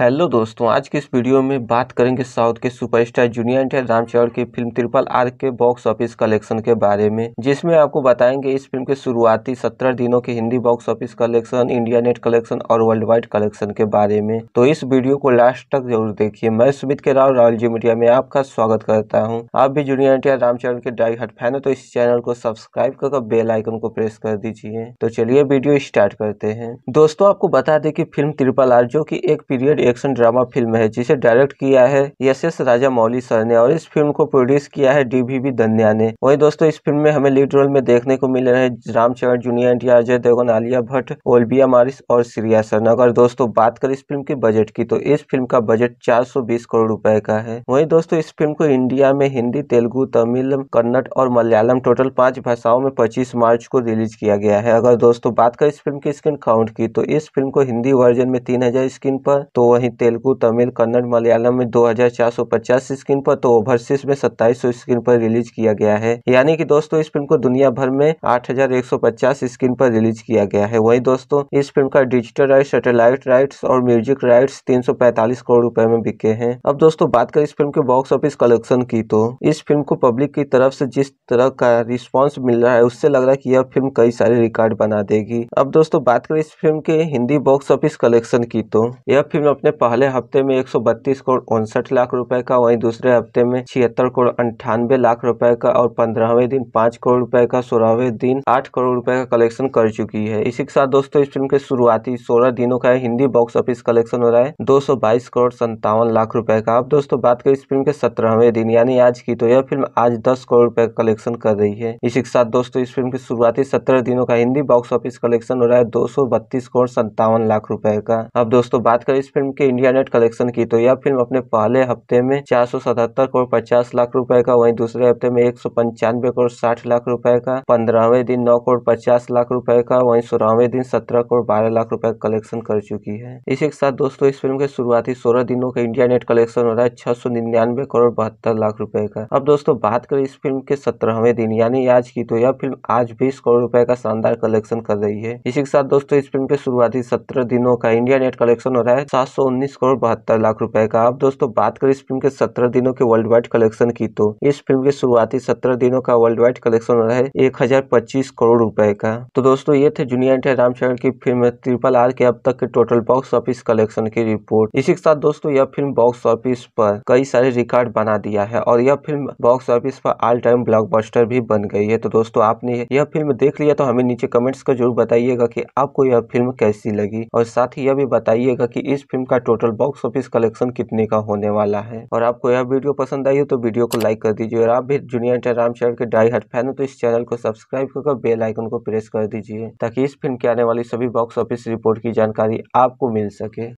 hello दोस्तों आज के इस वीडियो में बात करेंगे साउथ के सुपरस्टार जूनियर एनटीआर रामचरण की फिल्म त्रिपल आर के बॉक्स ऑफिस कलेक्शन के बारे में जिसमें आपको बताएंगे इस फिल्म के शुरुआती सत्रह दिनों के Hindi box office collection India net collection और वर्ल्ड वाइड कलेक्शन के बारे में तो इस वीडियो को लास्ट तक जरूर देखिए मैं सुमित के राव रॉयल जी मीडिया में आपका स्वागत करता हूँ आप भी जूनियर एनटीआर रामचरण के डाई हट फैन है तो इस चैनल को सब्सक्राइब कर बेल आइकन को प्रेस कर दीजिए तो चलिए वीडियो स्टार्ट करते हैं दोस्तों आपको बता दें की फिल्म त्रिपल आर जो की एक पीरियड एक्शन ड्रामा फिल्म है जिसे डायरेक्ट किया है यश एस राजा मौली सर ने और इस फिल्म को प्रोड्यूस किया है डी वी धन्या ने वही दोस्तों इस फिल्म में हमें लीड रोल में देखने को मिल रहे हैं Ram Charan junior N Ajay Devgn Alia Bhatt Olivia Morris और श्रिया सरन अगर दोस्तों बात करें इस फिल्म के बजट की तो इस फिल्म का बजट 420 करोड़ रूपए का है वही दोस्तों इस फिल्म को इंडिया में हिंदी तेलुगु तमिल कन्नड़ और मलयालम टोटल पांच भाषाओं में पच्चीस मार्च को रिलीज किया गया है अगर दोस्तों बात करें इस फिल्म की स्क्रीन काउंट की तो इस फिल्म को हिंदी वर्जन में तीन हजार स्क्रीन पर तो वहीं तेलुगू तमिल कन्नड़ मलयालम में दो हजार चार सौ पचास स्क्रीन पर तो ओवरसीज में सत्ताईस स्क्रीन पर रिलीज किया गया है यानी कि दोस्तों इस फिल्म को दुनिया भर में आठ हजार एक सौ पचास स्क्रीन पर रिलीज किया गया है वही दोस्तों इस फिल्म का डिजिटल राइट सेटेलाइट राइट और म्यूजिक राइट तीन करोड़ रूपए में बिके हैं अब दोस्तों बात करें इस फिल्म के बॉक्स ऑफिस कलेक्शन की तो इस फिल्म को पब्लिक की तरफ से जिस तरह का रिस्पांस मिल रहा है उससे लग रहा है कि यह फिल्म कई सारे रिकॉर्ड बना देगी अब दोस्तों बात करें इस फिल्म के हिंदी बॉक्स ऑफिस कलेक्शन की तो यह फिल्म अपने जिसने पहले हफ्ते में एक करोड़ उनसठ लाख रुपए का वहीं दूसरे हफ्ते में छिहत्तर करोड़ अंठानवे लाख रुपए का और पंद्रहवें दिन पाँच करोड़ रुपए का सोलहवें दिन आठ करोड़ रुपए का कलेक्शन कर चुकी है इसी के साथ दोस्तों इस फिल्म के शुरुआती सोलह दिनों का हिंदी बॉक्स ऑफिस कलेक्शन हो रहा है दो करोड़ संतावन लाख रुपए का अब दोस्तों बात करें इस फिल्म के सत्रहवें दिन यानी आज की तो यह फिल्म आज दस करोड़ रुपए का कलेक्शन कर रही है इसी के साथ दोस्तों इस फिल्म के शुरुआती सत्रह दिनों का हिंदी बॉक्स ऑफिस कलेक्शन हो रहा है दो करोड़ सत्तावन लाख रुपए का अब दोस्तों बात करें इस फिल्म के इंडिया नेट कलेक्शन की तो यह फिल्म अपने पहले हफ्ते में चार सौ सतहत्तर करोड़ पचास लाख रुपए का वहीं दूसरे हफ्ते में एक सौ पंचानवे करोड़ साठ लाख रुपए का पंद्रहवें दिन नौ करोड़ पचास लाख रुपए का वहीं सोलहवें दिन सत्रह करोड़ बारह लाख रुपए का कलेक्शन कर चुकी है इसी के साथ दोस्तों इस फिल्म के शुरुआती सोलह दिनों का इंडिया नेट कलेक्शन हो रहा है छह सौ निन्यानवे करोड़ बहत्तर लाख रुपए का अब दोस्तों बात करें इस फिल्म के सत्रहवें दिन यानी आज की तो यह फिल्म आज बीस करोड़ रुपए का शानदार कलेक्शन कर रही है इसी के साथ दोस्तों इस फिल्म के शुरुआती सत्रह दिनों का इंडिया नेट कलेक्शन हो रहा है सात उन्नीस करोड़ बहत्तर लाख रुपए का अब दोस्तों बात करें इस फिल्म के सत्रह दिनों के वर्ल्ड वाइड कलेक्शन की तो इस फिल्म के शुरुआती सत्रह दिनों का वर्ल्ड वाइड कलेक्शन रहा है एक करोड़ रुपए का तो दोस्तों ये थे जूनियर एंटर रामचरण की फिल्म ट्रिपल आर के अब तक के टोटल बॉक्स ऑफिस कलेक्शन की रिपोर्ट इसी के साथ दोस्तों यह फिल्म बॉक्स ऑफिस पर कई सारे रिकॉर्ड बना दिया है और यह फिल्म बॉक्स ऑफिस पर ऑल टाइम ब्लॉकबस्टर भी बन गई है तो दोस्तों आपने यह फिल्म देख लिया तो हमें नीचे कमेंट्स कर जरूर बताइएगा कि आपको यह फिल्म कैसी लगी और साथ ही यह भी बताइएगा कि इस फिल्म का टोटल बॉक्स ऑफिस कलेक्शन कितने का होने वाला है और आपको यह वीडियो पसंद आई हो तो वीडियो को लाइक कर दीजिए और आप भी जूनियर इंटर रामशरण के डाई हट फैन हो तो इस चैनल को सब्सक्राइब कर बेल आइकन को प्रेस कर दीजिए ताकि इस फिल्म के आने वाली सभी बॉक्स ऑफिस रिपोर्ट की जानकारी आपको मिल सके